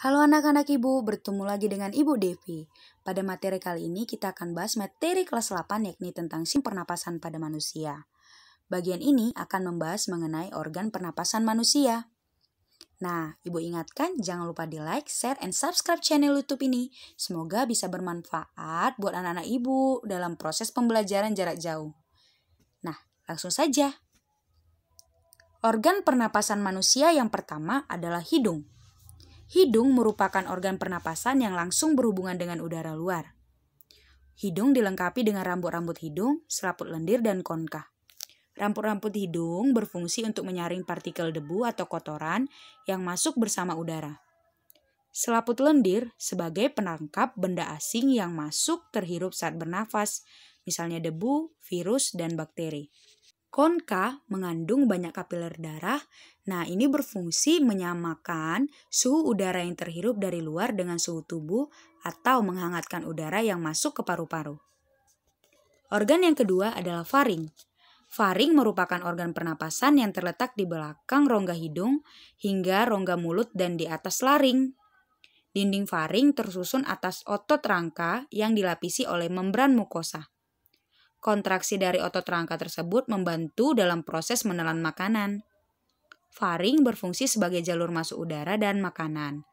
Halo anak-anak ibu, bertemu lagi dengan Ibu Devi. Pada materi kali ini kita akan bahas materi kelas 8 yakni tentang sim pernapasan pada manusia. Bagian ini akan membahas mengenai organ pernapasan manusia. Nah, Ibu ingatkan jangan lupa di like, share, and subscribe channel YouTube ini. Semoga bisa bermanfaat buat anak-anak Ibu dalam proses pembelajaran jarak jauh. Nah, langsung saja. Organ pernapasan manusia yang pertama adalah hidung. Hidung merupakan organ pernapasan yang langsung berhubungan dengan udara luar. Hidung dilengkapi dengan rambut-rambut hidung, selaput lendir, dan konka. Rambut-rambut hidung berfungsi untuk menyaring partikel debu atau kotoran yang masuk bersama udara. Selaput lendir sebagai penangkap benda asing yang masuk terhirup saat bernafas, misalnya debu, virus, dan bakteri. Konka mengandung banyak kapiler darah. Nah, ini berfungsi menyamakan suhu udara yang terhirup dari luar dengan suhu tubuh atau menghangatkan udara yang masuk ke paru-paru. Organ yang kedua adalah faring. Faring merupakan organ pernapasan yang terletak di belakang rongga hidung hingga rongga mulut dan di atas laring. Dinding faring tersusun atas otot rangka yang dilapisi oleh membran mukosa. Kontraksi dari otot rangka tersebut membantu dalam proses menelan makanan. Faring berfungsi sebagai jalur masuk udara dan makanan.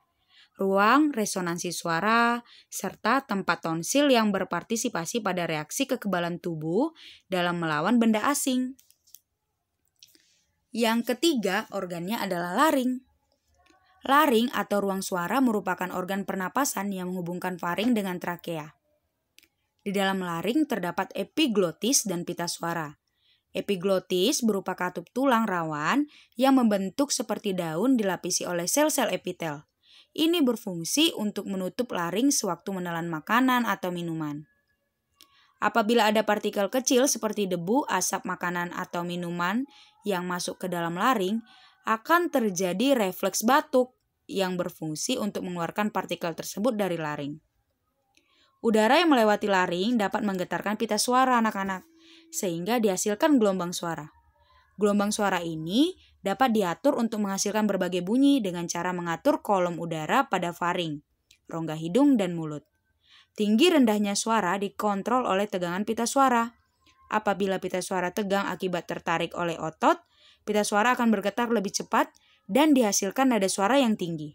Ruang resonansi suara serta tempat tonsil yang berpartisipasi pada reaksi kekebalan tubuh dalam melawan benda asing. Yang ketiga, organnya adalah laring. Laring atau ruang suara merupakan organ pernapasan yang menghubungkan faring dengan trakea. Di dalam laring terdapat epiglotis dan pita suara. Epiglotis berupa katup tulang rawan yang membentuk seperti daun dilapisi oleh sel-sel epitel. Ini berfungsi untuk menutup laring sewaktu menelan makanan atau minuman. Apabila ada partikel kecil seperti debu, asap makanan atau minuman yang masuk ke dalam laring, akan terjadi refleks batuk yang berfungsi untuk mengeluarkan partikel tersebut dari laring. Udara yang melewati laring dapat menggetarkan pita suara anak-anak, sehingga dihasilkan gelombang suara. Gelombang suara ini dapat diatur untuk menghasilkan berbagai bunyi dengan cara mengatur kolom udara pada faring, rongga hidung, dan mulut. Tinggi rendahnya suara dikontrol oleh tegangan pita suara. Apabila pita suara tegang akibat tertarik oleh otot, pita suara akan bergetar lebih cepat dan dihasilkan nada suara yang tinggi.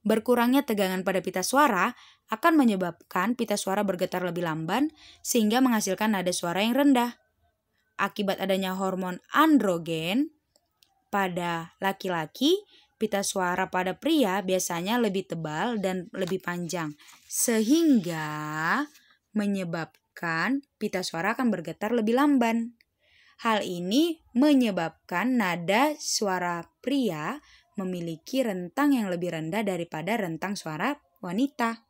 Berkurangnya tegangan pada pita suara akan menyebabkan pita suara bergetar lebih lamban sehingga menghasilkan nada suara yang rendah. Akibat adanya hormon androgen pada laki-laki, pita suara pada pria biasanya lebih tebal dan lebih panjang sehingga menyebabkan pita suara akan bergetar lebih lamban. Hal ini menyebabkan nada suara pria memiliki rentang yang lebih rendah daripada rentang suara wanita.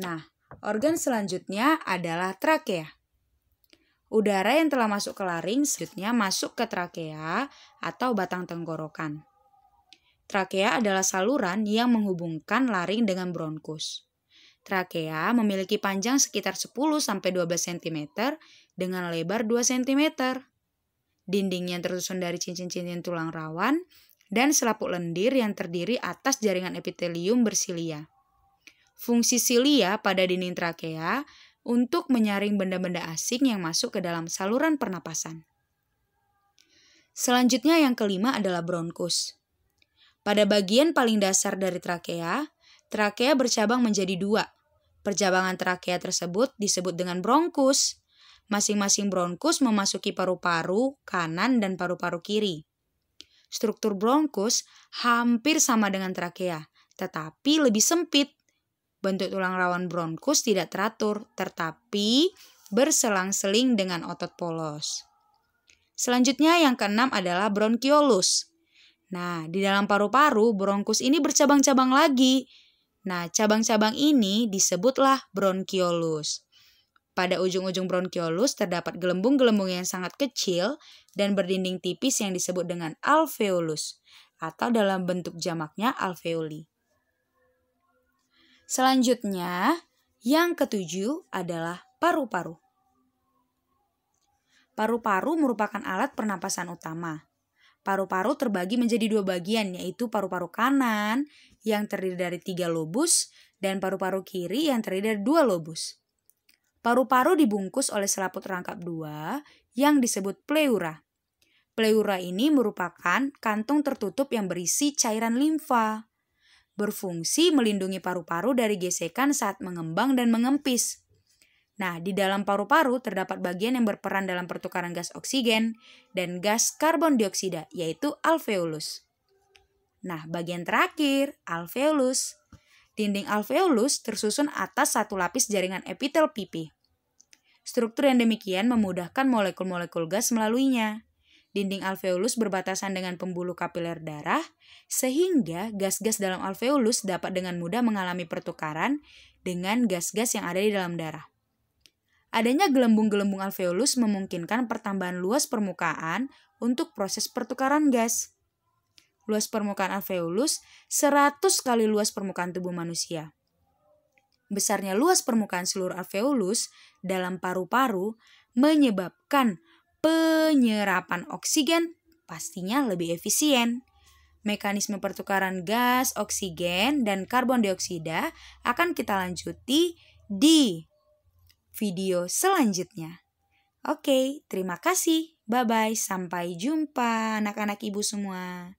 Nah, organ selanjutnya adalah trakea. Udara yang telah masuk ke laring selanjutnya masuk ke trakea atau batang tenggorokan. Trakea adalah saluran yang menghubungkan laring dengan bronkus. Trakea memiliki panjang sekitar 10-12 cm dengan lebar 2 cm. Dinding yang tersusun dari cincin-cincin tulang rawan dan selaput lendir yang terdiri atas jaringan epitelium bersilia. Fungsi silia pada dinding trakea untuk menyaring benda-benda asing yang masuk ke dalam saluran pernapasan. Selanjutnya yang kelima adalah bronkus. Pada bagian paling dasar dari trakea, trakea bercabang menjadi dua. Percabangan trakea tersebut disebut dengan bronkus. Masing-masing bronkus memasuki paru-paru kanan dan paru-paru kiri. Struktur bronkus hampir sama dengan trakea, tetapi lebih sempit. Bentuk tulang rawan bronkus tidak teratur, tetapi berselang-seling dengan otot polos. Selanjutnya yang keenam adalah bronkiolus. Nah, di dalam paru-paru bronkus ini bercabang-cabang lagi. Nah, cabang-cabang ini disebutlah bronkiolus. Pada ujung-ujung bronkiolus terdapat gelembung-gelembung yang sangat kecil dan berdinding tipis yang disebut dengan alveolus atau dalam bentuk jamaknya alveoli. Selanjutnya, yang ketujuh adalah paru-paru. Paru-paru merupakan alat pernapasan utama. Paru-paru terbagi menjadi dua bagian, yaitu paru-paru kanan yang terdiri dari tiga lobus dan paru-paru kiri yang terdiri dari dua lobus. Paru-paru dibungkus oleh selaput rangkap dua yang disebut pleura. Pleura ini merupakan kantung tertutup yang berisi cairan limfa. Berfungsi melindungi paru-paru dari gesekan saat mengembang dan mengempis. Nah, di dalam paru-paru terdapat bagian yang berperan dalam pertukaran gas oksigen dan gas karbon dioksida, yaitu alveolus. Nah, bagian terakhir, alveolus. Dinding alveolus tersusun atas satu lapis jaringan epitel pipih. Struktur yang demikian memudahkan molekul-molekul gas melaluinya. Dinding alveolus berbatasan dengan pembuluh kapiler darah, sehingga gas-gas dalam alveolus dapat dengan mudah mengalami pertukaran dengan gas-gas yang ada di dalam darah. Adanya gelembung-gelembung alveolus memungkinkan pertambahan luas permukaan untuk proses pertukaran gas. Luas permukaan alveolus 100 kali luas permukaan tubuh manusia besarnya luas permukaan seluruh alveolus dalam paru-paru menyebabkan penyerapan oksigen pastinya lebih efisien. Mekanisme pertukaran gas, oksigen, dan karbon dioksida akan kita lanjuti di video selanjutnya. Oke, terima kasih. Bye-bye. Sampai jumpa anak-anak ibu semua.